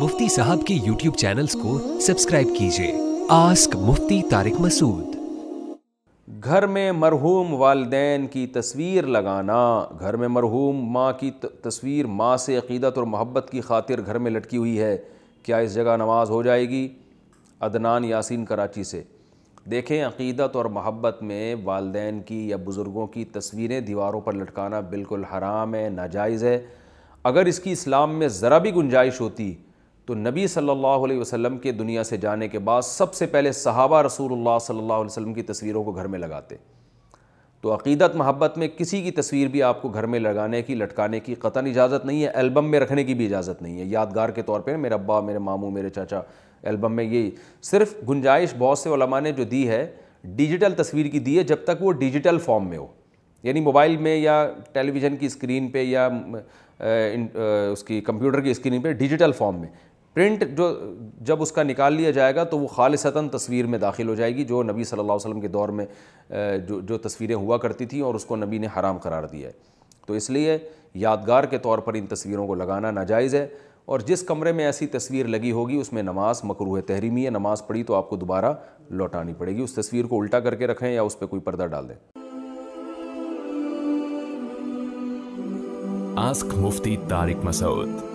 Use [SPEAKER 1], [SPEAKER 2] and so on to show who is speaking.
[SPEAKER 1] मुफ्ती साहब के YouTube channels को सब्सक्राइब कीजिए आस्क मुफ्ती तारिक मसूद
[SPEAKER 2] घर में मरहूम वालदेन की तस्वीर लगाना घर में मरहूम माँ की तस्वीर माँ से अकीदत और मोहब्बत की खातिर घर में लटकी हुई है क्या इस जगह नमाज हो जाएगी अदनान यासीन कराची से देखें अकीदत और मोहब्बत में वालदेन की या बुज़ुर्गों की तस्वीरें दीवारों पर लटकाना बिल्कुल हराम है नाजायज़ है अगर इसकी इस्लाम में ज़रा भी गुंजाइश होती तो नबी सल्लल्लाहु अलैहि वसल्लम के दुनिया से जाने के बाद सबसे पहले सहाबा रसूलुल्लाह सल्लल्लाहु अलैहि वसल्लम की तस्वीरों को घर में लगाते तो अकीदत मोहब्बत में किसी की तस्वीर भी आपको घर में लगाने की लटकाने की कतन इजाज़त नहीं है एल्बम में रखने की भी इजाज़त नहीं है यादगार के तौर पर मेरे अब्बा मेरे मामू मेरे चाचा एल्बम में यही सिर्फ गुंजाइश बहुत से ने जो दी है डिजिटल तस्वीर की दी है जब तक वो डिजिटल फॉर्म में हो यानी मोबाइल में या टेलीविज़न की स्क्रीन पे या उसकी कंप्यूटर की स्क्रीन पे डिजिटल फॉर्म में प्रिंट जो जब उसका निकाल लिया जाएगा तो वो खालसता तस्वीर में दाखिल हो जाएगी जो नबी सल्लल्लाहु अलैहि वसल्लम के दौर में जो जो तस्वीरें हुआ करती थी और उसको नबी ने हराम करार दिया है तो इसलिए यादगार के तौर पर इन तस्वीरों को लगाना नाजायज़ है और जिस कमरे में ऐसी तस्वीर लगी होगी उसमें नमाज मकरूह तहरीमी है नमाज पढ़ी तो आपको दोबारा लौटानी पड़ेगी उस तस्वीर को उल्टा करके रखें या उस पर कोई पर्दा डाल दें
[SPEAKER 1] आस्क मुफ्ती तारिक मसूद